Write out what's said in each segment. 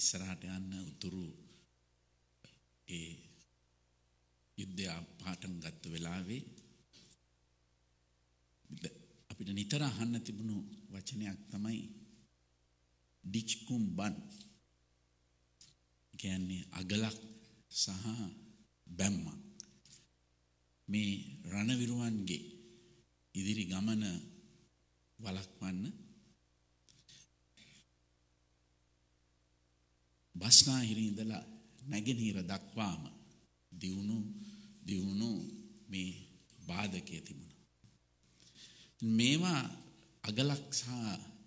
ඉස්සරහට යන්න උතුරු ඒ යුද්ධය පාටන් ගත්ත වෙලාවේ අපිට නිතර අහන්න තිබුණු වචනයක් තමයි ඩිච්කුම් බන් කියන්නේ අගලක් සහ බැම්මක් මේ රණවිරුවන්ගේ ඉදිරි ගමන වලක්වන්න බස්නාහිර ඉඳලා නැගෙනහිර දක්වාම දියුණු දියුණු මේ බාධකයේ තිබුණා. මේවා අගලක් සහ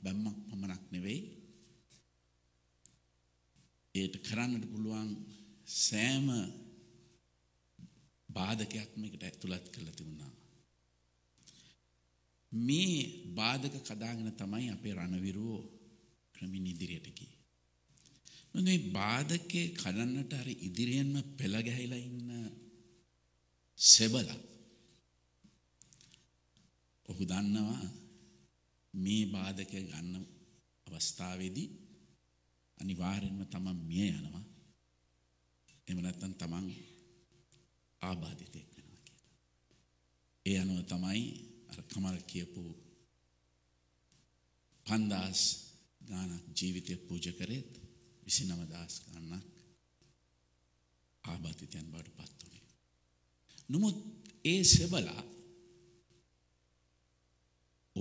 බැම්මක් පමණක් නෙවෙයි. ඒට කරන්නට පුළුවන් සෑම බාධකයක් මේකට ඇතුළත් කරලා තිබුණා. මේ බාධක කදාගෙන තමයි අපේ රණවිරුවෝ ක්‍රමින් ඉදිරියට ගියේ. මේ බාධකේ කඩන්නට අර ඉදිරියෙන්ම පෙළ ගැහිලා ඉන්න සෙබලා ඔහු දන්නවා මේ බාධකය ගන්න අවස්ථාවේදී අනිවාර්යෙන්ම තමන් මිය යනවා එහෙම නැත්නම් තමන් ආබාධිතෙක් වෙනවා කියලා. ඒ අනුව තමයි අර කමල් කියපු 5000 ගානක් ජීවිතය පූජා කරේත් විසි නමදස් ගන්නක් ආබාතිතයන් බවට පත්වනේ. නොමුත් ඒ සෙබලා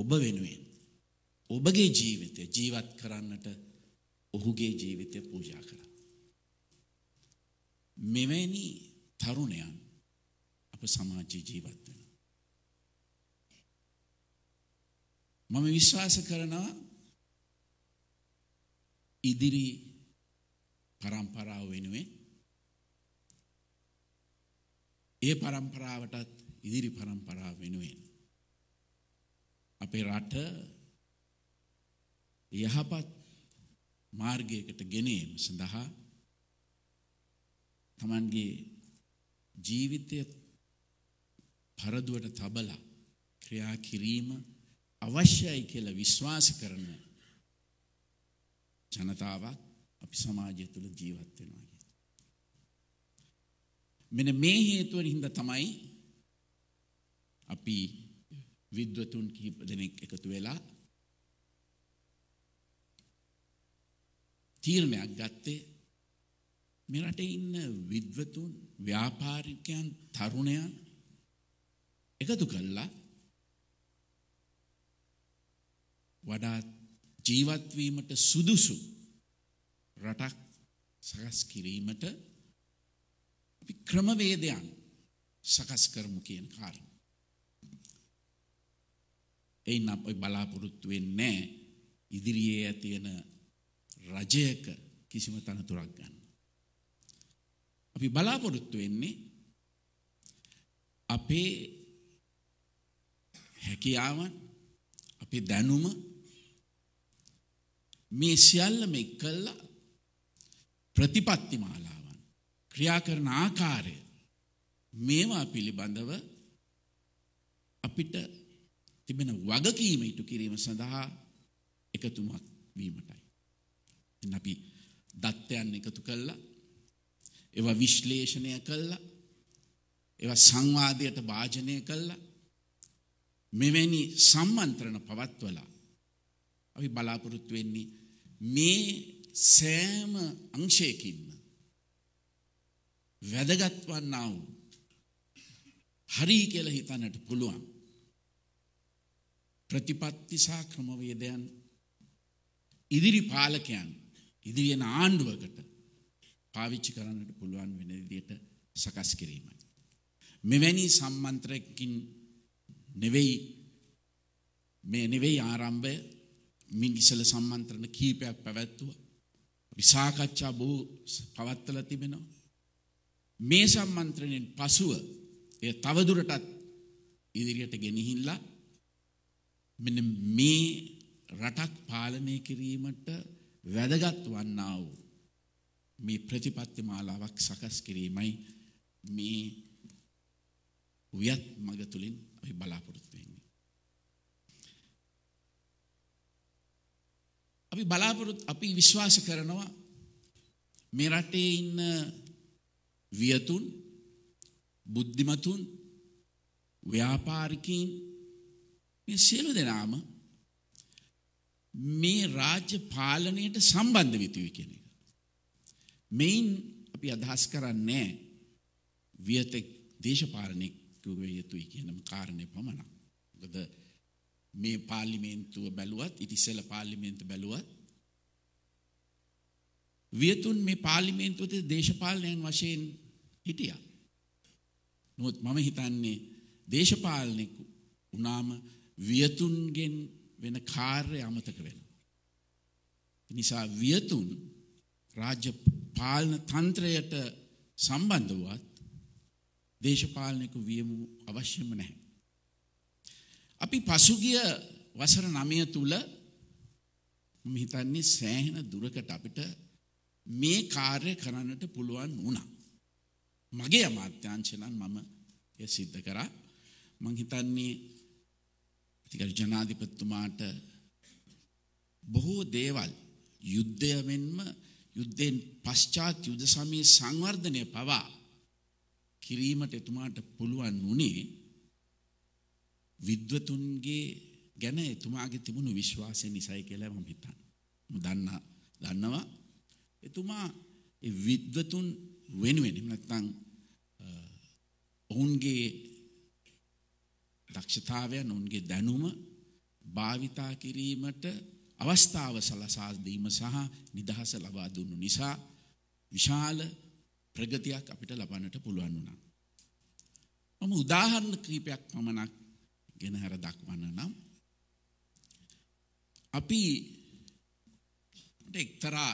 ඔබ වෙනුවෙන් ඔබගේ ජීවිතය ජීවත් කරන්නට ඔහුගේ ජීවිතය පූජා කර. මෙවැනි තරුණයන් අප සමාජය ජීවත් වෙන. මම විශ්වාස කරනවා ඉදිරි පරම්පරාව වෙනුවෙන් ඒ පරම්පරාවටත් ඉදිරි පරම්පරාව වෙනුවෙන් අපේ රට යහපත් මාර්ගයකට ගෙනීම සඳහා තමන්ගේ ජීවිතය පරදුවට තබලා ක්‍රියා කිරීම අවශ්‍යයි කියලා විශ්වාස කරන ජනතාවක් අපි සමාජය තුළ ජීවත් වෙනවා කිය. මෙන මේ හේතුවර හින්ද තමයි අපි විද්වතුන් කිහිප දෙනෙක් එකතු වෙලා තීරණයක් ගත්තේ මෙරට ඉන්න විද්වතුන් ව්‍යාපාරිකයන් තරුණයන් එකතු කල්ලා වඩාත් ජීවත්වීමට සුදුසු රටක් සකස් කිරීමට අපි ක්‍රමවේදයන් සකස් කරමු කියන කාරණ. එයින් අප බලාපොරොත්තු වෙන්නේ ඉදිරියේ ඇතියෙන රජයක කිසිම තනතුරක් ගන්න. අපි බලාපොරොත්තු වෙන්නේ අපේ හැකියාවන් අපේ දැනුම මේ සියල්ල මේ කල්ලා ප්‍රතිපත්ති මාලාවන් ක්‍රියා කරන ආකාරය මේවා පිළිබඳව අපිට තිබෙන වගකීම ඉටු කිරීම සඳහා එකතුමක් වීමටයි. ඉතින් අපි දත්තයන් එකතු කළා ඒවා විශ්ලේෂණය කළා ඒවා සංවාදයට භාජනය කළා මෙවැනි සම්මන්ත්‍රණ පවත්වලා අපි බලාපොරොත්තු වෙන්නේ මේ සෑම අංශයකින්ම වැදගත් වන්නා වූ හරි කියලා හිතන්නට පුළුවන් ප්‍රතිපත්ති සහ ක්‍රමවේදයන් ඉදිරි පාලකයන් ඉදිරි යන ආණ්ඩුවකට පාවිච්චි කරන්නට පුළුවන් වෙන විදිහට සකස් කිරීමයි මෙවැනි සම්මන්ත්‍රයකින් නෙවෙයි මේ නෙවෙයි ආරම්භය මින් ඉසල සම්මන්ත්‍රණ කීපයක් පැවැත්වුවා විසාකච්ඡා බොහෝ පවත්වලා තිබෙනවා. මේ සම්මන්ත්‍රණයෙන් පසුව එය තවදුරටත් ඉදිරියට ගෙනහිල්ලා මෙන්න මේ රටක් පාලනය කිරීමට වැදගත් වන්නා වූ මේ ප්‍රතිපත්ති මාලාවක් සකස් කිරීමයි මේ උයත් මඟ තුලින් අපි බලාපොරොත්තු අපි බලාපොරොත් අපි විශ්වාස කරනවා මේ රටේ ඉන්න වියතුන් බුද්ධිමතුන් ව්‍යාපාරිකීන් මේ සියලු දෙනාම මේ රාජ්‍ය පාලනයට සම්බන්ධ විතුයි කියන එක. මෙයින් අපි අදහස් කරන්නේ වියතෙක් දේශපාලනයෙක් යුතුයි කියන කාරණය පමණක්. මොකද මේ පාර්ලිමේන්තුව බැලුවත් ඉතිසල පාර්ලිමේන්තු බැලුවත් වියතුන් මේ පාර්ලිමේන්තුවත දේශපාලනයන් වශයෙන් හිටිය. නොත් මම හිතන්නේ දේශපාලනෙකු උනාම වියතුන්ගෙන් වෙන කාර්ය අමතක වෙන. නිසා වියතුන් රාජ්‍ය පාලන තන්ත්‍රයට සම්බන්ධ වුවත් දේශපාලනෙකු වියමු අවශ්‍යම නැහැ. අපි පසුගිය වසර 9 තුල මම හිතන්නේ සෑහෙන දුරකට අපිට මේ කාර්ය කරන්නට පුළුවන් වුණා. මගේ අමාත්‍යාංශලන් මම එය සිද්ධ කරා. මම හිතන්නේ අධිකාරී ජනාධිපතිතුමාට බොහෝ දේවල් යුද්ධය මෙන්ම යුද්ධෙන් පශ්චාත් යුද සමයේ සංවර්ධනය පවා කිරීමට එතුමාට පුළුවන් වුණේ විද්වතුන්ගේ ගැන එතුමාගේ තිබුණු විශ්වාසය නිසයි කියලා මම හිතන්නේ. දන්න දන්නවා එතුමා ඒ විද්වතුන් වෙනුවෙන් එහෙම නැත්නම් ඔවුන්ගේ දක්ෂතාවයන් ඔවුන්ගේ දැනුම භාවිතා කිරීමට අවස්ථාව සලසා දීම සහ නිදහස ලබා දුන්නු නිසා විශාල ප්‍රගතියක් අපිට ලබන්නට පුළුවන් වුණා. මම උදාහරණ කීපයක් පමණක් ගෙනහැර දක්වන්න නම් අපි එක්තරා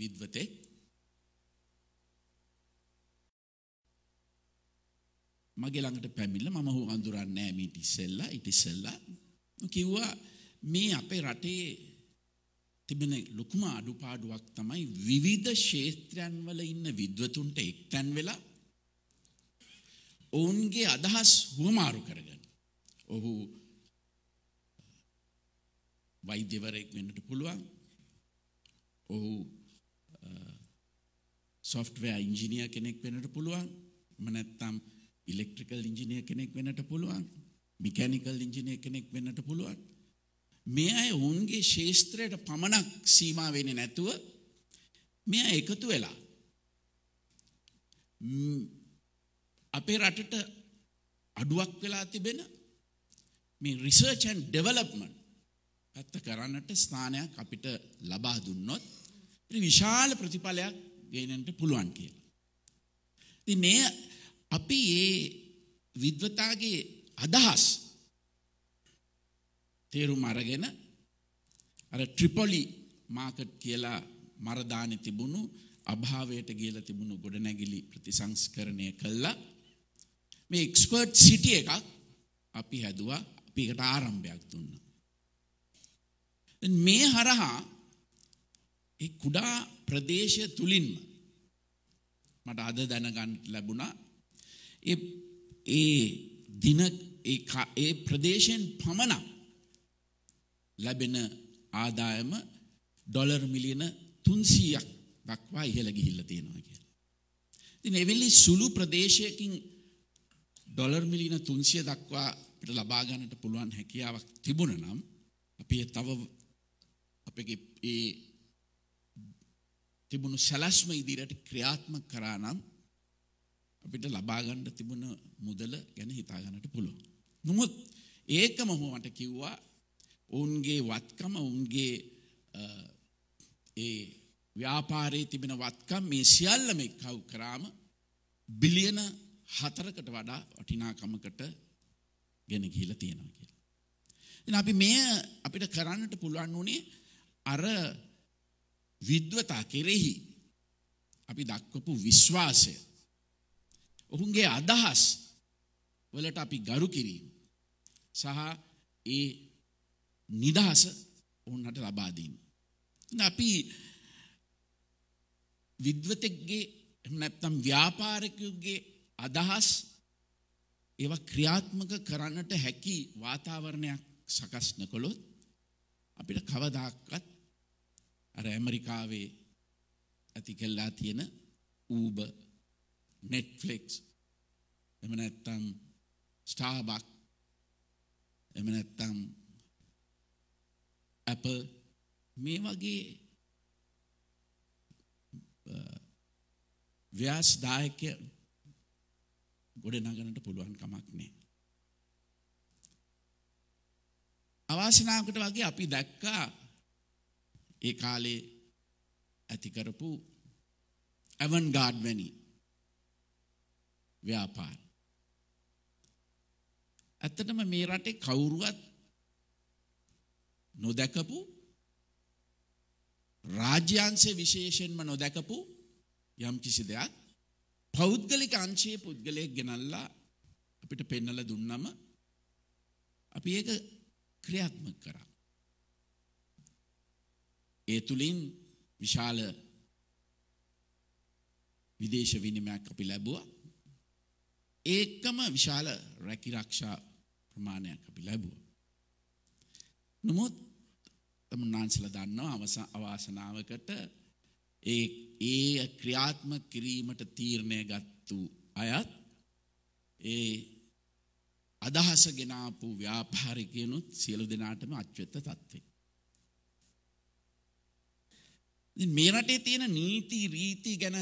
විද්වතෙක් මගේ ළඟට පැමිණිලා මම හො අඳුරන්නේ නැහැ මේ ඉතිසෙල්ලා ඉතිසෙල්ලා කිව්වා මේ අපේ රටේ තිබෙන ලොකුම අඩුපාඩුවක් තමයි විවිධ ක්ෂේත්‍රයන් වල ඉන්න විද්වතුන්ට එක්තැන් වෙලා ඔවුන්ගේ අදහස් හුවමාරු කරගන්න. ඔහු වෛද්‍යවරයෙක් වෙන්නට පුළුවන්. ඔහු සොෆ්ට්වෑ ඉංජිනිය කෙනෙක් වෙනට පුළුවන් මනැත්තම් ඉලෙක්ට්‍රිකල් ඉංජිනිය කෙනෙක් වෙනට පුළුවන් මිකැනිකල් ඉංජිනිය කෙනෙක් වෙන්නට පුළුවන්. මේ අය ඔවුන්ගේ ශේෂත්‍රයට පමණක් සීමාවෙන නැතුව මෙ එකතු වෙලා අපේ රටට අඩුවක් වෙලා තිබෙන මේ රිසර්චන් ඩෙවලප්මන් පැත්ත කරන්නට ස්ථානයක් අපිට ලබා දුන්නොත් විශාල ප්‍රතිඵලයක් ගේනට පුළුවන් කියලා. ති මේ අපි ඒ විද්වතාගේ අදහස් තේරුම් අරගෙන අර ට්‍රිපොලි මාකට් කියලා මරදාන තිබුණු අභාවයට ගියල තිබුණු ගොඩනැගිලි ප්‍රතිසංස්කරණය කල්ලා මේ එක්ස්පර්ට් සිටි එකක් අපි හැදවා අපිකට ආරම්භයක් දුන්න. මේ හරහා කුඩා ප්‍රදේශය තුළින්ම මට අද දැනගන්න ලැබුණා ඒ දින ඒ ප්‍රදේශයෙන් පමණක් ලැබෙන ආදායම ඩොලර් මිලියන 300ක් දක්වා ඉහළ ගිහිල්ලා තියෙනවා කියලා. ඉතින් එවෙලි සුළු ප්‍රදේශයකින් ඩොලර් මිලින තුන්සිය දක්වා අපිට ලබාගන්නට පුළුවන් හැකියාවක් තිබුණ නම් අපි තව අපගේ ඒ තිබුණු සැලැස්ම ඉදිරියට ක්‍රියාත්මක කරා නම් අපිට ලබාගන්න තිබුණ මුදල ගැන හිතාගන්නට පුළුවන්. නමුත් ඒකම හොමට කිව්වා ඔවුන්ගේ වත්කම ඔවුන්ගේ ඒ ව්‍යාපාරයේ තිබෙන වත්කම් මේ සියල්ලම එක්කව් කරාම බිලියන හතරකට වඩා වටිනාකමකට ගෙන ගිහිලා තියෙනවා කියලා. ඉතින් අපි මේ අපිට කරන්නට පුළුවන් උනේ අර විද්වතා කෙරෙහි අපි දක්වපු විශ්වාසය ඔවුන්ගේ අදහස් වලට අපි ගරු කිරීම සහ ඒ නිදහස ඔවුන්ට ලබා දීම. අපි විද්වතෙක්ගේ එහෙම නැත්නම් ව්‍යාපාරිකයෙකුගේ අදහස් ඒවා ක්‍රියාත්මක කරන්නට හැකි වාතාවරණයක් සකස් නොකළොත් අපිට කවදාකවත් අර ඇමරිකාවේ ඇති කළා තියෙන Uber Netflix එහෙම නැත්නම් Starbucks එහෙම නැත්නම් Apple මේ වගේ ව්‍යාසදායක ගොඩ නගනට පුළුවන් කමක් නෑ. අවාසනාවකට වගේ අපි දැක්කා ඒ කාලේ ඇතිකරපු ඇවන් ගාඩ් වැනි ව්‍යාපාර. ඇත්තටම මේ රටේ කවුරුවත් නොදැකපු රාජ්‍යංශ විශේෂයෙන්ම නොදැකපු යම් කිසි දෙයක් පෞද්ගලික අංශයේ පුද්ගලයෙක් ගෙනල්ලා අපිට පෙන්නලා දුන්නම අපි ඒක ක්‍රියාත්මක කරා. ඒ තුලින් විශාල විදේශ විනිමයක් අපි ලැබුවා. ඒකම විශාල රැකිරක්ෂා ප්‍රමාණයක් අපි ලැබුවා. නමුත් තමන්නාන්සලා දන්නවා අවස අවාසනාවකට ඒ ඒ ක්‍රියාත්ම කිරීමට තීරණය ගත්තු අයත් ඒ අදහස ගෙනාපු ව්‍යාපාරිකයනුත් සියලු දෙනාටම අච්චුත්ත තත්ත්වේ. මේ රටේ තියෙන නීති රීති ගැන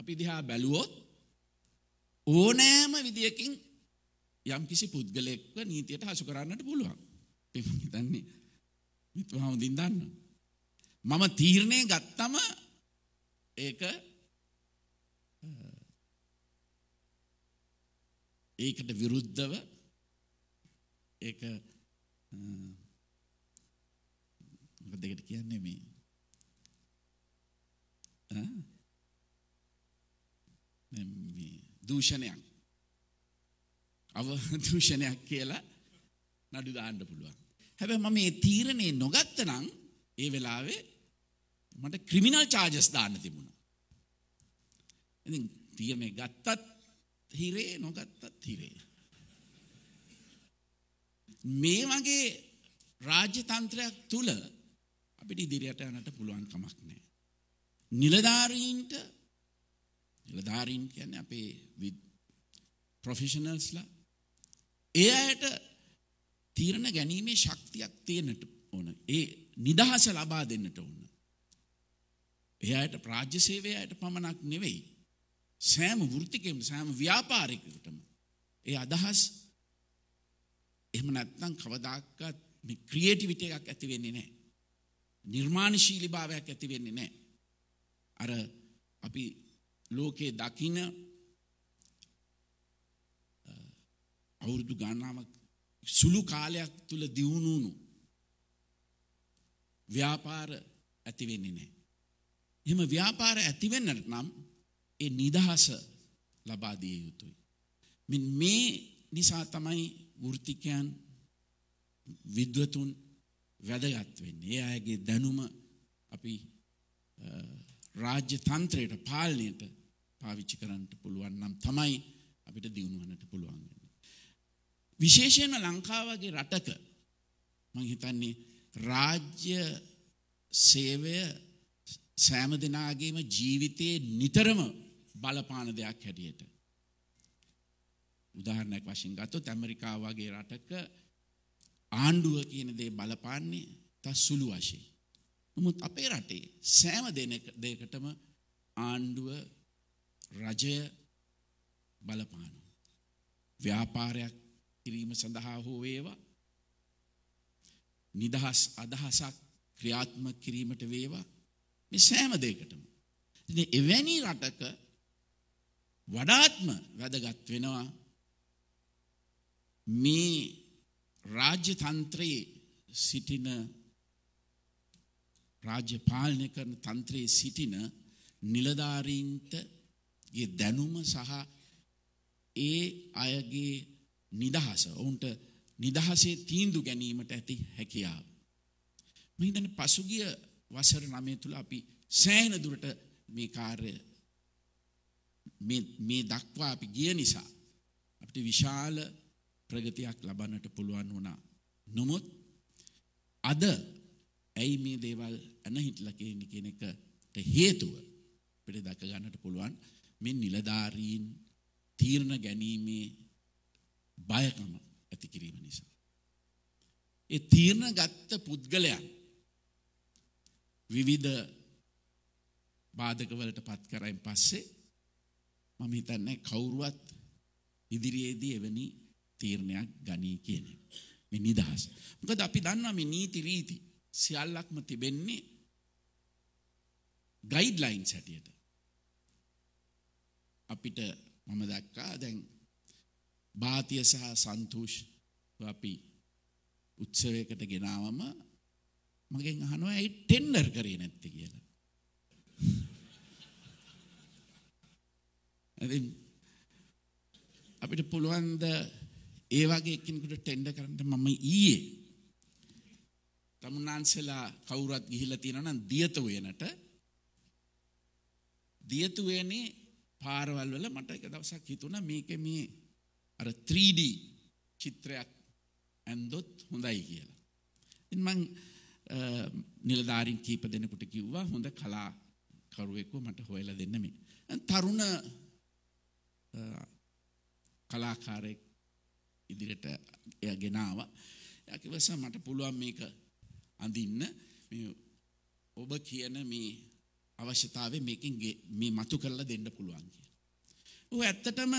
අපි දිහා බැලුවොත් ඕනෑම විදියකින් යම්කිසි පුද්ගලෙක්ව නීතියට හසු කරන්නට පුළුවන්. හිතන්නේ මිත්‍රහමුදින් දන්න. මම තීරණය ගත්තම ඒක ඒකට විරුද්ධව ඒක දෙකට කියන්නේ මේ දූෂණයක් අව දූෂණයක් කියලා නඩු දාන්න පුළුවන් හැබැයි මම මේ තීරණේ නොගත්තනම් ඒ වෙලාවේ මට ක්‍රිමිනල් චාර්ජස් දාන්න තිබුණා. ඉතින් පියම ගත්තත් හිරේ නොගත්තත් හිරේ. මේ වගේ රාජ්‍ය තන්ත්‍රයක් තුල අපිට ඉදිරියට යන්නට පුළුවන් කමක් නැහැ. නිලධාරීන්ට නිලධාරීන් කියන්නේ අපේ ප්‍රොෆෙෂනල්ස්ලා ඒ අයට තීරණ ගැනීමේ ශක්තියක් තියෙන්නට ඕන. ඒ නිදහස ලබා දෙන්නට ඕන. එයායට රාජ්‍ය සේවයට පමණක් නෙවෙයි. සෑම වෘතිකෙම සෑම ව්‍යාපාරිකකටම. ඒ අදහස් එහම නැත්නම් කවදක්කත් ක්‍රියටිවිට එකක් ඇතිවෙන්නේ නෑ. නිර්මාණශීලි භාවයක් ඇතිවෙන්නේ නෑ. අර අපි ලෝකයේ දකින අවුරුදු ගන්නාවක් සුළු කාලයක් තුළ දියුණුණු ව්‍යාපාර ඇතිවෙන්නේ නෑ. එම ව්‍යාපාර ඇතිවෙන්නට නම් ඒ නිදහස ලබාදිය යුතුයි. මෙන් මේ නිසා තමයි වෘතිකයන් විද්වතුන් වැදගත් වෙන්නේ. ඒ අයගේ දැනුම අපි රාජ්‍ය තන්ත්‍රයට පාලනයට පාවිච්චි කරන්නට පුළුවන් නම් තමයි අපිට දියුණුවන්නට පුළුවන් වෙන්නේ. විශේෂයෙන්ම ලංකාවගේ රටක මම හිතන්නේ රාජ්‍ය සේවය සෑම දෙනාගේම ජීවිතයේ නිතරම බලපාන දෙයක් හැටියට. උදාහරණයක් වශයෙන් ගත්තොත් ඇමරිකාව වගේ රටක ආණ්ඩුව කියන දේ බලපාන්නේ තස් සුළු වශයෙන්. නමුත් අපේ රටේ සෑම දෙයකටම ආණ්ඩුව රජය බලපානවා. ව්‍යාපාරයක් කිරීම සඳහා හෝ වේවා නිදහස් අදහසක් ක්‍රියාත්මක කිරීමට වේවා මේ සෑම දෙයකටම. ඉතින් එවැනි රටක වඩාත්ම වැදගත් වෙනවා මේ රාජ්‍ය තන්ත්‍රයේ සිටින රාජ්‍ය පාලනය කරන තන්ත්‍රයේ සිටින නිලධාරීන්ට ගේ දැනුම සහ ඒ අයගේ නිදහස ඔවුන්ට නිදහසේ තීන්දු ගැනීමට ඇති හැකියාව. මහිතන පසුගිය වසර 9 තුල අපි සෑහෙන දුරට මේ කාර්ය මේ මේ දක්වා අපි ගිය නිසා අපිට විශාල ප්‍රගතියක් ලබන්නට පුළුවන් වුණා. නමුත් අද ඇයි මේ දේවල් ඇනහිටලා කියන්නේ කියන එකට හේතුව අපිට දක ගන්නට පුළුවන් මේ නිලධාරීන් තීරණ ගැනීමේ බයකම ඇති කිරීම නිසා. ඒ තීරණ ගත්ත පුද්ගලයන් විවිධ බාධකවලට පත් කරයින් පස්සේ මම හිතන්නේ කවුරුවත් ඉදිරියේදී එවැනි තීරණයක් ගනී කියන මේ නිදහස. මොකද අපි දන්නවා මේ නීති රීති සියල්ලක්ම තිබෙන්නේ ගයිඩ්ලයින්ස් හැටියට. අපිට මම දැක්කා දැන් බාතිය සහ සන්තුෂ් අපි උත්සවයකට ගෙනාවම මගෙන් අහනවා ඇයි ටෙන්ඩර් කරේ නැත්තේ කියලා. ඉතින් අපිට පුළුවන් ද ඒ වගේ එක්කෙනෙකුට ටෙන්ඩර් කරන්න මම ඊයේ තමුන්නාන්සලා කවුරුත් ගිහිල්ලා තියෙනවා නම් දියතු වෙනට දියතු වෙන්නේ පාරවල් වල මට එක දවසක් හිතුණා මේකේ මේ අර 3D චිත්‍රයක් ඇන්දොත් හොඳයි කියලා. ඉතින් මං නිලධාරින් කීප දෙනකුට කිව්වා හොඳ කලාකරුවෙක්ව මට හොයලා දෙන්න මේ. තරුණ කලාකාරයෙක් ඉදිරියට එය ගෙනාව. යකිවස මට පුළුවන් මේක අඳින්න ඔබ කියන මේ අවශ්‍යතාවේ මේකින් මේ මතු කරලා දෙන්න පුළුවන් කිය. ඌ ඇත්තටම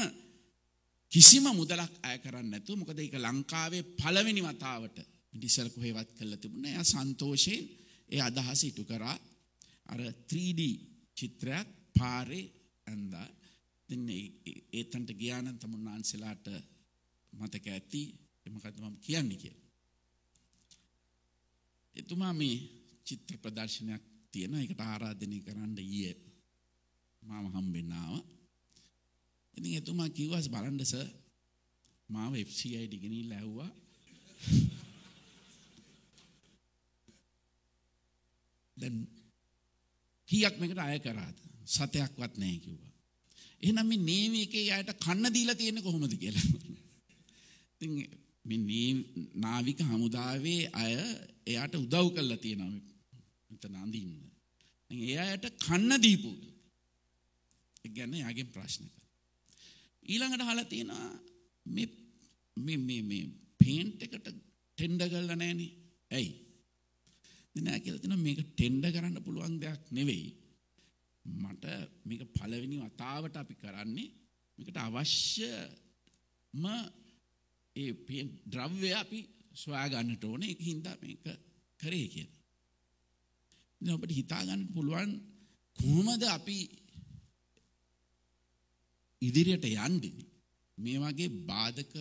කිසිම මුදලක් අය කරන්න නැතුව මොකද ඒක ලංකාවේ පළවෙනි වතාවට ඉතිසල් කොහෙවත් කළ තිබුණ එය සන්තෝෂයෙන් ඒ අදහස ඉටු කරා අර 3D චිත්‍රයක් පාරේ ඇන්දා දෙන්නේ ඒතන්ට ගියානන් තමුන් වහන්සේලාට මතක ඇති මොකද්ද මම කියන්නේ කියලා. එතුමා මේ චිත්‍ර ප්‍රදර්ශනයක් තියෙන එකට ආරාධනය කරන්න ඊයේ මම හම්බෙන්න ආවා. ඉතින් එතුමා කිව්වා බලන්න සර් මාව FCID ගෙනිලා ඇහුවා දැන් කීයක් මේකට අය කරාද? සතයක්වත් නැහැ කිව්වා. එහෙනම් මේ නේම එකේ අයට කන්න දීලා තියෙන්නේ කොහොමද කියලා. ඉතින් මේ නාවික හමුදාවේ අය එයාට උදව් කරලා තියෙනවා මෙතන අඳින්න. ඉතින් ඒ අයට කන්න දීපු. ඒ කියන්නේ යාගේ ප්‍රශ්නක. ඊළඟට අහලා තියෙනවා මේ මේ මේ මේ පේන්ට් එකට ටෙන්ඩර් කරලා නැහනේ. ඇයි? නෑ කියලා තිනවා මේක ටෙන්ඩර් කරන්න පුළුවන් දෙයක් නෙවෙයි. මට මේක පළවෙනි වතාවට අපි කරන්නේ මේකට අවශ්‍යම ඒ ද්‍රව්‍ය අපි සොයා ගන්නට ඕනේ. ඒක හින්දා මේක කරේ කියලා. දැන් අපිට හිතා ගන්න පුළුවන් කොහොමද අපි ඉදිරියට යන්නේ මේ වගේ බාධක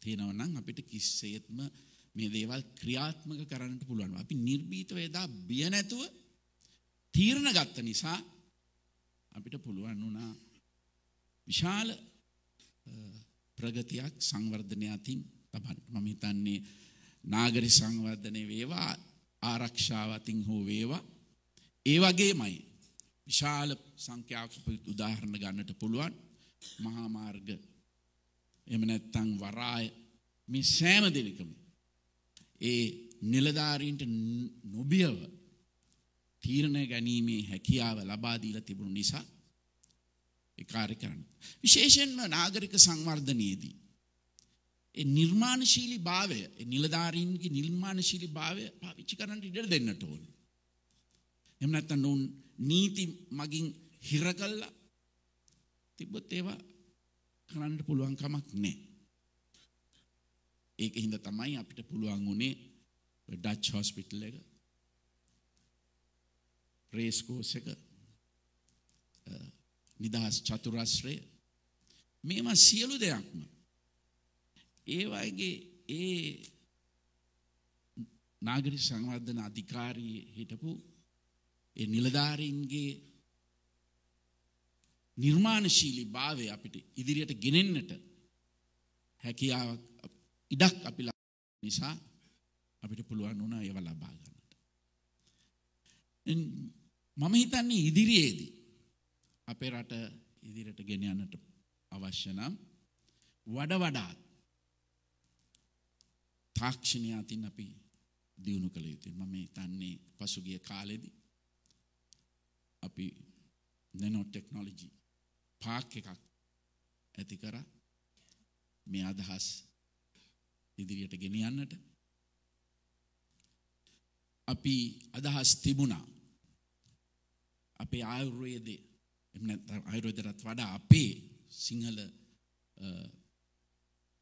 තියෙනවා නම් අපිට කිසිසේත්ම මේ දේවල් ක්‍රියාත්මක කරන්නට පුළුවන්. අපි නිර්භීතව එදා බිය නැතුව තීරණ ගත්ත නිසා අපිට පුළුවන් වුණා විශාල ප්‍රගතියක් සංවර්ධනය අතින් තබන්න. මම හිතන්නේ නාගරික සංවර්ධනය වේවා ආරක්ෂාව අතින් හෝ වේවා ඒ වගේමයි විශාල සංඛ්‍යාවක් උදාහරණ ගන්නට පුළුවන් මහා මාර්ග එහෙම නැත්නම් වරාය මේ සෑම දෙයකම ඒ නිලධාරීන්ට නොබියව තීරණය ගැනීමේ හැකියාව ලබා දීලා තිබුණු නිසා ඒ කාර්ය කරන්න. විශේෂයෙන්ම නාගරික සංවර්ධනයේදී ඒ නිර්මාණශීලී භාවය ඒ නිලධාරීන්ගේ නිර්මාණශීලී භාවය පාවිච්චි කරන්න ඉඩ දෙන්නට ඕනේ. එහෙම නැත්නම් නෝන් නීති මගින් හිර කළා තිබ්බොත් ඒවා කරන්න පුළුවන් කමක් නැහැ. ඒක හින්ද තමයි අපිට පුළුවන් වුණේ ඩච් හොස්පිටල් එක රේස් කෝස් එක නිදහස් චතුරස්‍රය මේවා සියලු දෙයක්ම ඒ වගේ ඒ නාගරික සංවර්ධන අධිකාරී හිටපු ඒ නිලධාරීන්ගේ නිර්මාණශීලී භාවය අපිට ඉදිරියට ගෙනෙන්නට හැකියාවක් ඉඩක් අපි නිසා අපිට පුළුවන් වුණා ඒව ලබා ගන්නට. මම හිතන්නේ ඉදිරියේදී අපේ රට ඉදිරියට ගෙන යන්නට අවශ්‍ය නම් වඩ වඩාත් තාක්ෂණය අතින් අපි දියුණු කළ යුතුයි. මම හිතන්නේ පසුගිය කාලෙදී අපි නැනෝ ටෙක්නොලොජි පාක් එකක් ඇති කරා මේ අදහස් ඉදිරියට ගෙන යන්නට අපි අදහස් තිබුණා අපේ ආයුර්වේද එම අයුරෝදරත් වඩා අපේ සිංහල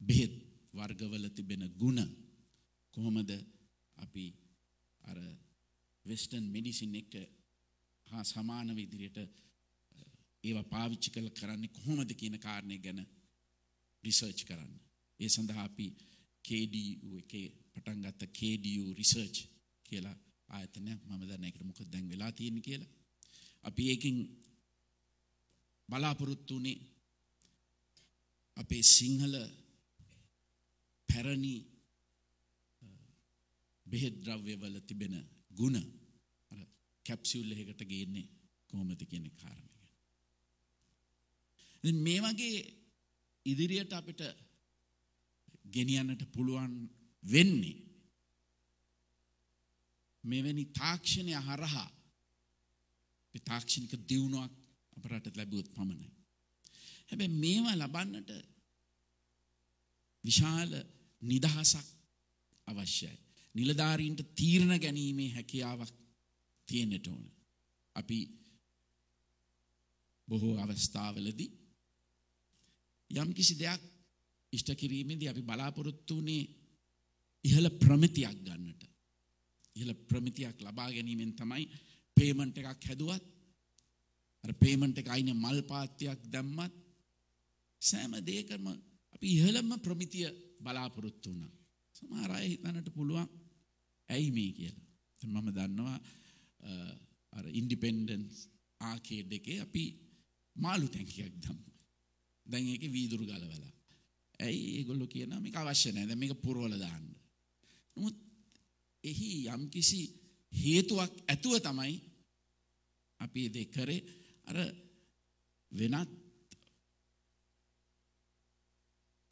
බෙහෙත් වර්ගවල තිබෙන ගුණ කොහොමද අපි අර වෙස්ටන් මෙඩිසින් එක හා සමානව ඉදිරියට ඒව පාවිච්චි කළ කරන්නේ කොහොමද කියන කාරණය ගැන රිසර්ච් කරන්න. ඒ සඳහා අපි KDU එකේ පටන් ගත්ත KDU රිසර්ච් කියලා ආයතනය මම දන්නේ ඒකට මොකද දැන් වෙලා තියෙන්නේ කියලා. අපි ඒකෙන් බලාපොරොත්තු වුණේ අපේ සිංහල පැරණි බෙහෙත් ද්‍රව්‍යවල තිබෙන ಗುಣ අර කැප්සියුල් එකකට ගේන්නේ කොහොමද කියන කාරණේ. ඉතින් මේ වගේ ඉදිරියට අපිට ගෙනියන්නට පුළුවන් වෙන්නේ. මෙවැනි තාක්ෂණය හරහා තාක්ෂණික දියුණුවක් අප රට ලැබුවොත් පමණයි. හැබැ මේවා ලබන්නට විශාල නිදහසක් අවශ්‍යයි. නිලධාරීන්ට තීරණ ගැනීමේ හැකියාවක් තියෙන්නට ඕන. අපි බොහෝ අවස්ථාවලදී යම් කිසි දෙයක් ඉෂ්ට කිරීමේදී අපි බලාපොරොත්තු වුණේ ඉහළ ප්‍රමිතියක් ගන්නට. ඉහළ ප්‍රමිතියක් ලබා ගැනීමෙන් තමයි පේමන්ට් එකක් හැදුවත් අර පේමන්ට් එක අයින මල් පාත්තියක් දැම්මත් සෑම දෙයකම අපි ඉහළම ප්‍රමිතිය බලාපොරොත්තු වුණා. සමහර අය හිතන්නට පුළුවන් ඇයි මේ කියලා. මම දන්නවා අර ඉන්ඩිපෙන්ඩන්ස් ආකේඩ් එකේ අපි මාළු ටැංකියක් දැම්මා. දැන් ඒකේ වීදුරු ගලවලා ඇයි ඒගොල්ලෝ කියනවා මේක අවශ්‍ය නැහැ. දැන් මේක පුරවල දාන්න. නමුත් එහි යම්කිසි හේතුවක් ඇතුව තමයි අපි ඒක කරේ. අර වෙනත්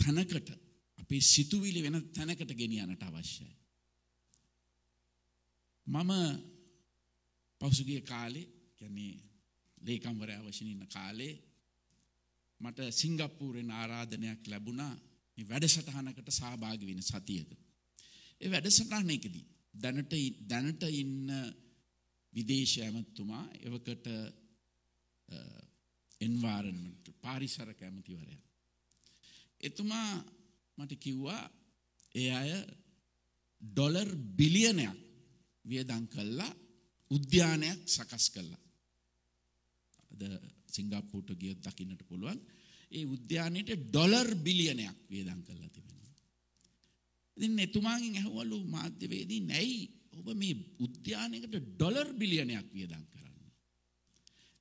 තැනකට අපේ සිතුවිලි වෙන තැනකට ගෙනියන්නට අවශ්‍යයි. මම පෞසුගිය කාලේ කියන්නේ ලේකම්වරයා වශයෙන් ඉන්න කාලේ මට සිංගප්පූරෙන් ආරාධනයක් ලැබුණා මේ වැඩසටහනකට සහභාගි වෙන සතියක. ඒ වැඩසටහනේකදී දැනට දැනට ඉන්න විදේශ ඇමතිතුමා එවකට එන්වයරන්මන්ට් පාරිසර කැමතිවරයා. එතුමා මට කිව්වා ඒ අය ඩොලර් බිලියනයක් වියදම් කළා උද්‍යානයක් සකස් කළා. අද සිංගප්පූරට ගියොත් දකින්නට පුළුවන්. ඒ උද්‍යානයේට ඩොලර් බිලියනයක් වියදම් කරලා තිබෙනවා. ඉතින් එතුමාගෙන් ඇහුවලු මාධ්‍යවේදී නැයි ඔබ මේ උද්‍යානයකට ඩොලර් බිලියනයක් වියදම් කරන්නේ.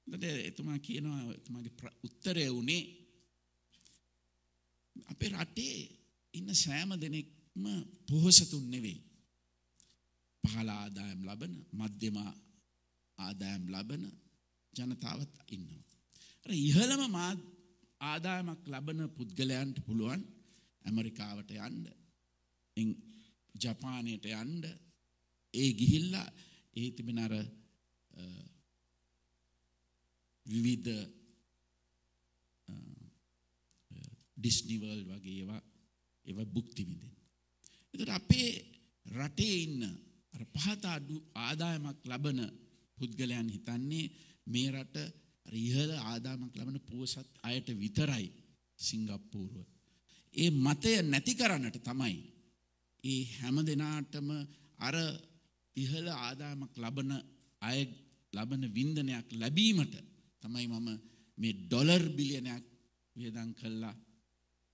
එතකොට එතුමා කියනවා එතුමාගේ උත්තරය උනේ අපේ රටේ ඉන්න සෑම දෙනෙක්ම පොහොසතුන් නෙවෙයි. පහළ ආදායම් ලබන, මධ්‍යම ආදායම් ලබන ජනතාවත් ඉන්නවා. අර ඉහළම ආදායමක් ලබන පුද්ගලයන්ට පුළුවන් ඇමරිකාවට යන්න ජපානයට යන්න ඒ ගිහිල්ලා ඒ තිබෙන අර විවිධ ඩිස්නිවර්ල් වගේ ඒවා ඒවා භුක්ති විඳින්න. එතකොට අපේ රටේ ඉන්න අර පහත ආදායමක් ලබන පුද්ගලයන් හිතන්නේ මේ රට රිහල ආදාමක් ලබන පෝසත් අයට විතරයි සිංගප්පූරුව. ඒ මතය නැති කරන්නට තමයි. ඒ හැම දෙනාටම අර ඉහළ ආදාමක් ලබන අය ලබන වින්දනයක් ලැබීමට තමයි මම මේ ඩොලර් බිලියනයක් වියදම් කළා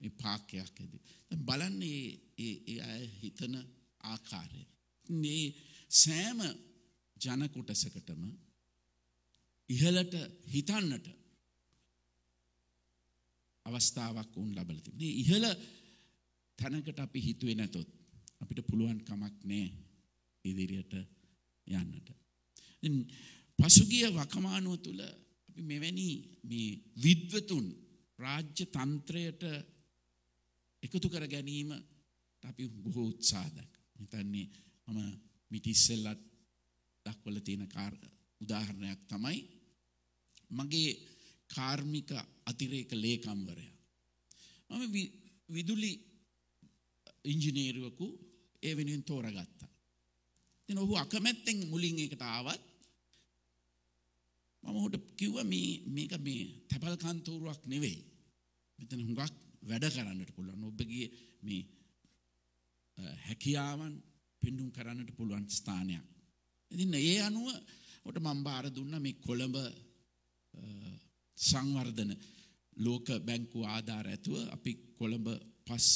මේ පාක්කයක් ඇදී. දැන් බලන්න මේ ඒ ඒ අය හිතන ආකාරය. මේ සෑම ජන කොටසකටම ඉහලට හිතන්නට අවස්ථාවක් උන් ලබල තිබනේ ඉහළ තැනකට අපි හිතුවේ නැතොත් අපිට පුළුවන් කමක් නෑ ඉදිරියට යන්නට. පසුගිය වකමානුව තුළ අපි මෙවැනි මේ විද්වතුන් රාජ්‍ය තන්ත්‍රයට එකතු කර ගැනීම අපි බොහෝ උත්සාදක් හිතන්නේ මම මිටිස්සෙල්ලත් දක්වල තියෙන කාර උදාහරණයක් තමයි මගේ කාර්මික අතිරේක ලේකම්වරයා. මම විදුලි ඉංජිනේරුවකු ඒ වෙනුවෙන් තෝරගත්තා. තින ඔහු අකමැත්තෙන් මුලින් එකට ආවත් මම හොට කිව්ව මේ මේක මේ තැපල් කන්තෝරුවක් නෙවෙයි. මෙතන හුඟක් වැඩ කරන්නට පුළුවන් ඔබගේ මේ හැකියාවන් පෙන්ඩුම් කරන්නට පුළුවන් ස්ථානයක්. ඉතින්න ඒ අනුව ඔට මම්බාර දුන්න මේ කොළඹ සංවර්ධන ලෝක බැංකු ආධාර ඇතුව අපි කොළඹ පස්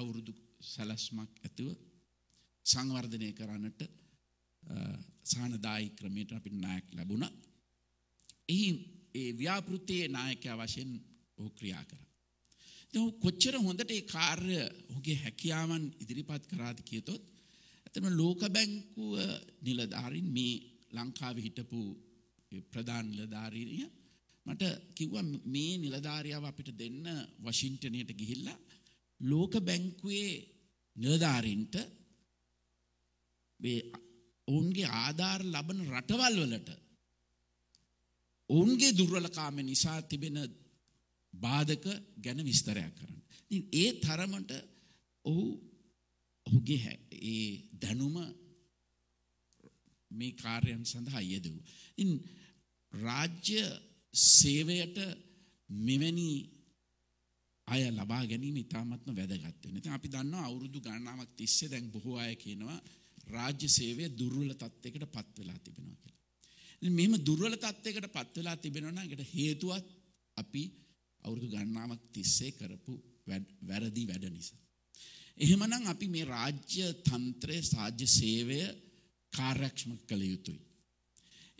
අවුරුදු සැලැස්මක් ඇතුව සංවර්ධනය කරන්නට සානදායි ක්‍රමයට අපි නායක ලැබුණ. එහි ඒ ව්‍යාපෘතියේ නායකය වශයෙන් ඔහු ක්‍රියා කර. දෙහු කොච්චර හොඳට ඒ කාර්ය ඔහුගේ හැකියාවන් ඉදිරිපත් කරාද කියතොත් ඇතම ලෝක බැංකුව නිලධාරින් මේ ලංකාව හිටපු ප්‍රධාන නිලධාරීය මට කිව්වා මේ නිලධාරියාව අපිට දෙන්න වොෂින්ටනයට ගිහිල්ලා ලෝක බැංකුවේ නිලධාරීන්ට මේ ඔවුන්ගේ ආධාර ලබන රටවල් වලට ඔවුන්ගේ දුර්වලකාම නිසා තිබෙන බාධක ගැන විස්තරයක් කරන්න. ඒ තරමට ඔහු ඔහුගේ ඒ දැනුම මේ කාර්යයන් සඳහා යෙදුව. ඉතින් රාජ්‍ය සේවයට මෙවැනි අය ලබා ගැනීම ඉතාමත්ම වැදගත් වෙනවා. ඉතින් අපි දන්නවා අවුරුදු ගණනාවක් තිස්සේ දැන් බොහෝ අය කියනවා රාජ්‍ය සේවය දුර්වල තත්යකට පත් වෙලා තිබෙනවා කියලා. ඉතින් මෙහෙම දුර්වල තත්යකට පත් වෙලා තිබෙනවා නම් ඒකට හේතුවත් අපි අවුරුදු ගණනාවක් තිස්සේ කරපු වැරදි වැඩ නිසා. එහෙමනම් අපි මේ රාජ්‍ය තන්ත්‍රයේ රාජ්‍ය සේවය කාර්යක්ෂම කළ යුතුයි.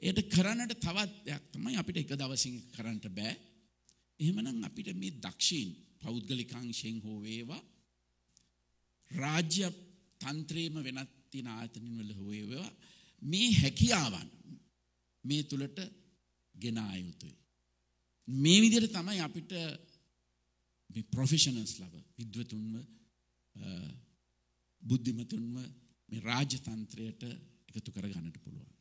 එයට කරන්නට තවත් දෙයක් තමයි අපිට එක දවසින් කරන්නට බෑ. එහෙමනම් අපිට මේ දක්ෂීන් පෞද්ගලිකාංශයෙන් හෝ වේවා රාජ්‍ය තන්ත්‍රයේම වෙනත් තියෙන ආයතනින් වල හෝ වේවා මේ හැකියාවන් මේ තුලට ගෙන ආ යුතුයි. මේ විදිහට තමයි අපිට මේ ප්‍රොෆෙෂනල්ස් ලව විද්වතුන්ව බුද්ධිමතුන්ව මේ රාජ්‍ය තන්ත්‍රයට එකතු කර ගන්නට පුළුවන්.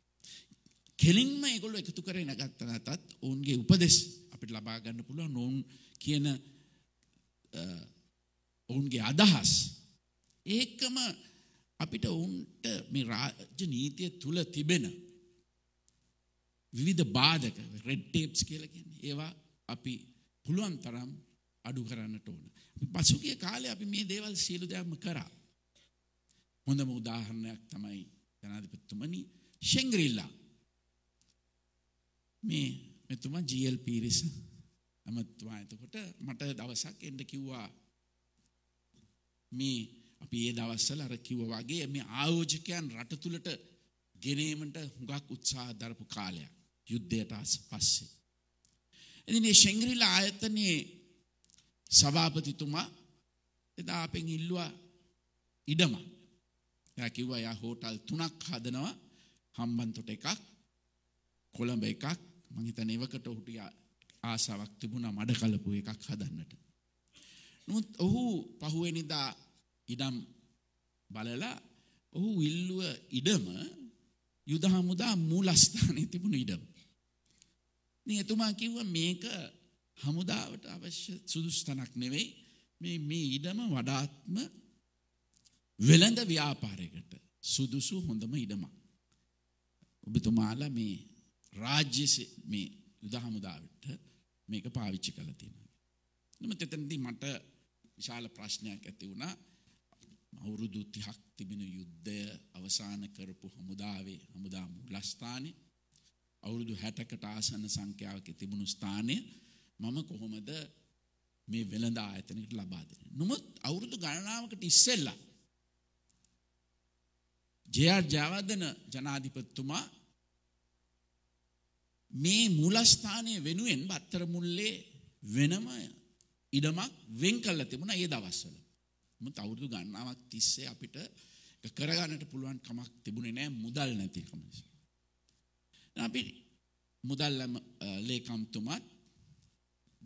කෙලින්ම ඒගොල්ලෝ එකතු කරගෙන ගත්තනතත් ඔවුන්ගේ උපදෙස් අපිට ලබා ගන්න පුළුවන් ඔවුන් කියන ඔවුන්ගේ අදහස් ඒකම අපිට ඔවුන්ට මේ රාජ්‍ය නීතිය තුල තිබෙන විවිධ බාධක රෙඩ් ටේප්ස් කියලා කියන්නේ ඒවා අපි පුළුවන් තරම් අඩු කරන්නට ඕන. පසුගිය කාලේ අපි මේ දේවල් සියලු දේම කරා. හොඳම උදාහරණයක් තමයි ජනාධිපතිතුමනි ශෙන්ග්‍රිල්ලා මේ මෙතුමා ජීල් පිරිස ඇමත්තුමා එතකොට මට දවසක් එන්න කිව්වා මේ අපි ඒ දවස්සල අර කිව්ව වගේ මේ ආයෝජකයන් රට තුලට ගෙනීමට හුඟක් උත්සාහ දරපු කාලයක් යුද්ධයට පස්සේ. ඉතින් මේ ශෙන්ග්‍රීලා ආයතනයේ සභාපතිතුමා එදා අපෙන් ඉල්ලුවා ඉඩම. එයා කිව්වා එයා හෝටල් තුනක් හදනවා හම්බන්තොට එකක් කොළඹ එකක් මංහිත නෙවකට ඔහුට ආසාවක් තිබුණ මඩ කලපු එකක් හදන්නට. නොත් ඔහු පහුවනිදා ඉඩම් බලලා ඔහු විල්ලුව ඉඩම යුදහමුදා මූලස්ථානය තිබුණ ඉඩම්. එතුමා කිව්ව මේක හමුදාවට අවශ්‍ය සුදුස්තනක් නෙවෙයි මේ මේ ඉඩම වඩාත්ම වෙළඳ ව්‍යාපාරයකට සුදුසු හොඳම ඉඩමක්. ඔබතුමාලා මේ රාජ්‍ය මේ යුද හමුදාවට මේක පාවිච්චි කළ තියෙනවා. නමුත් එතනදී මට විශාල ප්‍රශ්නයක් ඇති වුණා. අවුරුදු 30ක් තිබෙන යුද්ධය අවසන් කරපු හමුදාවේ හමුදා මූලස්ථානයේ අවුරුදු 60කට ආසන්න සංඛ්‍යාවක තිබුණු ස්ථානය මම කොහොමද මේ වෙළඳ ආයතනයකට ලබා දෙන්නේ. නමුත් අවුරුදු ගණනාවකට ඉස්සෙල්ලා ජේ.ආර්. ජයවර්ධන ජනාධිපතිතුමා මේ මූලස්ථානය වෙනුවෙන් බත්තර මුල්ලේ වෙනම ඉඩමක් වෙන් කරලා තිබුණා ඒ දවස්වල. මොකද අවුරුදු ගණනාවක් තිස්සේ අපිට කරගන්නට පුළුවන් කමක් තිබුණේ නැහැ මුදල් නැතිකම නිසා. දැන් අපි මුදල් ලේකම්තුමත්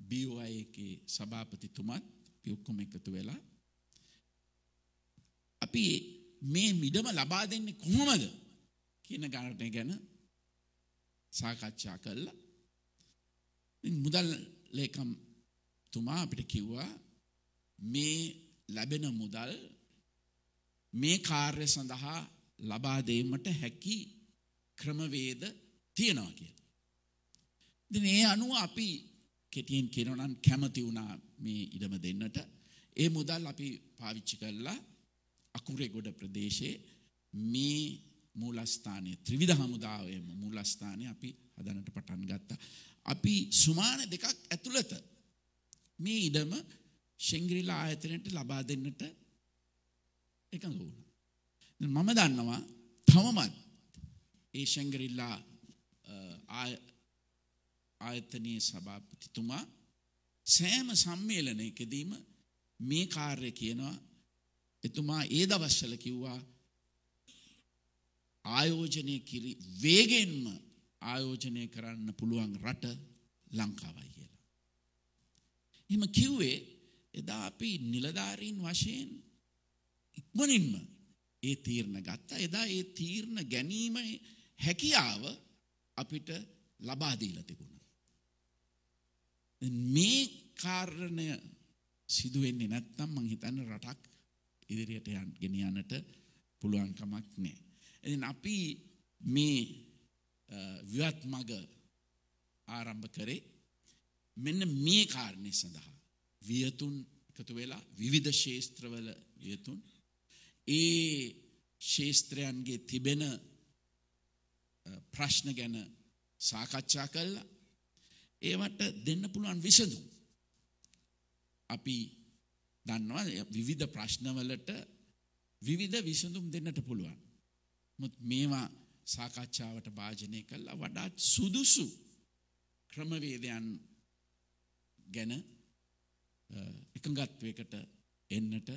BOI එකේ සභාපතිතුමත් අපි ඔක්කොම එකතු වෙලා අපි මේ මිඩම ලබා දෙන්නේ කොහොමද කියන ගණනය ගැන සාකච්ඡා කල්ලා මුදල් ලේකම් තුමා අපිට කිව්වා මේ ලැබෙන මුදල් මේ කාර්ය සඳහා ලබා දීමට හැකි ක්‍රමවේද තියෙනවා කියලා. ඉතින් ඒ අනුව අපි කෙටියෙන් කියනවා නම් කැමති වුණා මේ ඉඩම දෙන්නට. ඒ මුදල් අපි පාවිච්චි කළා අකුරේගොඩ ප්‍රදේශයේ මේ මූලස්ථානය ත්‍රිවිධ හමුදාවයම මූලස්ථානය අපි හදනට පටන් ගත්තා. අපි සුමාන දෙකක් ඇතුළත මේ ඉඩම ශෙංග්‍රීලා ආයතනයට ලබා දෙන්නට එකඟ වුණා. මම දන්නවා තවමත් ඒ ශෙංග්‍රීලා ආයතනයේ සභාපතිතුමා සෑම සම්මේලනයකදීම මේ කාර්ය කියනවා එතුමා ඒ දවස්වල කිව්වා ආයෝජනය කිරි වේගෙන්ම ආයෝජනය කරන්න පුළුවන් රට ලංකාවයි කියලා. එහෙම කිව්වේ එදා අපි නිලධාරීන් වශයෙන් ඉක්මනින්ම ඒ තීරණ ගත්තා. එදා ඒ තීරණ ගැනීම හැකියාව අපිට ලබා දීලා තිබුණා. මේ කාරණය සිදු වෙන්නේ නැත්නම් මං හිතන්නේ රටක් ඉදිරියට ගෙන යන්නට පුළුවන් කමක් නැහැ. එතින් අපි මේ ව්‍යත් මග ආරම්භ කරේ මෙන්න මේ කාරණය සඳහා වියතුන් එකතු වෙලා විවිධ ශේස්ත්‍රවල වියතුන් ඒ ශේස්ත්‍රයන්ගේ තිබෙන ප්‍රශ්න ගැන සාකච්ඡා කල්ලා ඒවට දෙන්න පුළුවන් විසඳුම් අපි දන්නවා විවිධ ප්‍රශ්නවලට විවිධ විසඳුම් දෙන්නට පුළුවන් මුත් මේවා සාකච්ඡාවට භාජනය කල්ලා වඩාත් සුදුසු ක්‍රමවේදයන් ගැන එකගත්වයකට එන්නට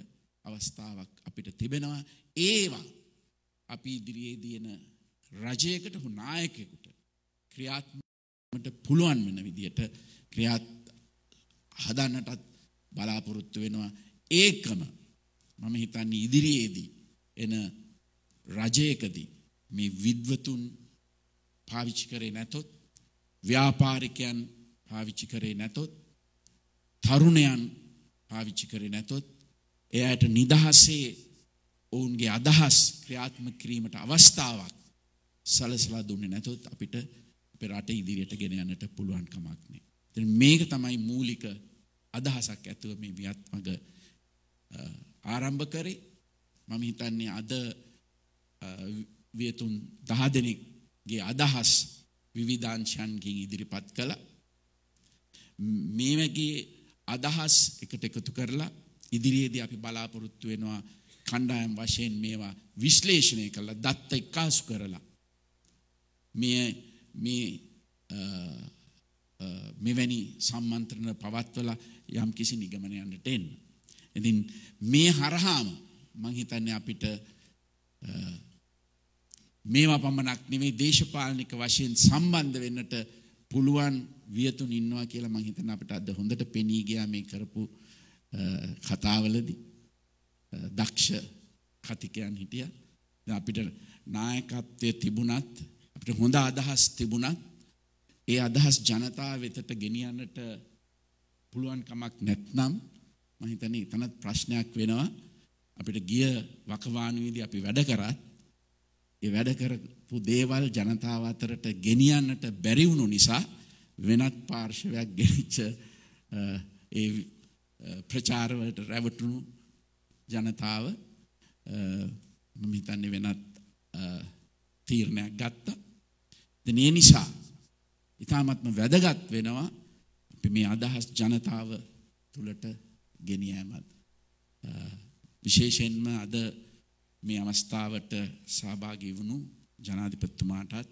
අවස්ථාවක් අපිට තිබෙනවා ඒවා අපි ඉදිරියේ දයන රජයකට හු නායකෙකුට ක්‍රියාත්මට පුළුවන් වෙන විදියට ක්‍රියාත් හදන්නටත් බලාපොරොත්තු වෙනවා ඒකම මම හිතන්නේ ඉදිරියේදී එන රජයකදී මේ විද්වතුන් පාවිච්චි කරේ නැතොත් ව්‍යාපාරිකයන් පාවිච්චි කරේ නැතොත් තරුණයන් පාවිච්චි කරේ නැතොත් එයාට නිදහසේ ඔවුන්ගේ අදහස් ක්‍රියාත්මක කිරීමට අවස්ථාවක් සලසලා දුන්නේ නැතොත් අපිට අපේ රට ඉදිරියට ගෙන යන්නට පුළුවන් කමක් නැහැ. ඉතින් මේක තමයි මූලික අදහසක් ඇතුව මේ විත්මග ආරම්භ කරේ. මම හිතන්නේ අද වියතුන් දහදෙනෙක්ගේ අදහස් විවිධාංශයන්ගෙන් ඉදිරිපත් කළ මේවැගේ අදහස් එකට එකතු කරලා ඉදිරියේදී අපි බලාපොරොත්තු වෙනවා කණ්ඩායම් වශයෙන් මේවා විශ්ලේෂණය කරලා දත්ත එක්කාසු කරලා මේ මේ මෙවැනි සම්මන්ත්‍රණ පවත්වලා යම් කිසි නිගමනයන්නට එන්න. ඉතින් මේ හරහාම මං හිතන්නේ අපිට මේවා පමණක් නෙවෙයි දේශපාලනික වශයෙන් සම්බන්ධ වෙන්නට පුළුවන් වියතුන් ඉන්නවා කියලා මම හිතන අපිට අද හොඳට පෙනී ගියා මේ කරපු කතාවලදී දක්ෂ කතිකයන් හිටියා දැන් අපිට නායකත්වයේ තිබුණත් අපිට හොඳ අදහස් තිබුණත් ඒ අදහස් ජනතාව වෙතට ගෙනියන්නට පුළුවන් කමක් නැත්නම් මම හිතන්නේ එතනත් ප්‍රශ්නයක් වෙනවා අපිට ගිය වකවානුවේදී අපි වැඩ කරත් ඒ වැඩ කරපු දේවල් ජනතාව අතරට ගෙනියන්නට බැරි වුණු නිසා වෙනත් පාර්ශවයක් ගෙනිච්ච ඒ ප්‍රචාරවලට රැවටුණු ජනතාව මම හිතන්නේ වෙනත් තීරණයක් ගත්තා. ඉතින් ඒ නිසා ඊටාත්ම වැදගත් වෙනවා අපි මේ අදහස් ජනතාව තුලට ගෙනියෑමත් විශේෂයෙන්ම අද මේ අවස්ථාවට සහභාගී වුණු ජනාධිපතිතුමාටත්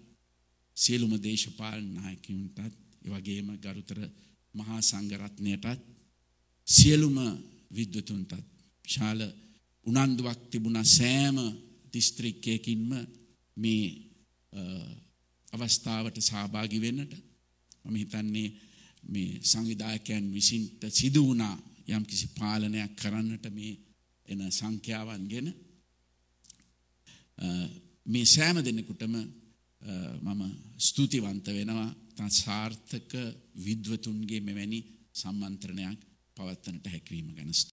සියලුම දේශපාලන නායකයන්ටත් ඒ වගේම ගරුතර මහා සංඝරත්නයටත් සියලුම විද්වතුන්ටත් විශාල උනන්දුවක් තිබුණා සෑම දිස්ත්‍රික්කයකින්ම මේ අවස්ථාවට සහභාගී වෙන්නට මම හිතන්නේ මේ සංවිධායකයන් විසින් සිදු වුණා යම්කිසි පාලනයක් කරන්නට මේ එන සංඛ්‍යාවන් ගැන මේ සෑම දෙන්නෙකුටම මම ස්තුතිවන්ත වෙනවා තන් සාර්ථක විද්වතුන්ගේ මෙවැනි සම්මන්ත්‍රණයක් පවත්වනට හැකිවීම ගැනස්තු.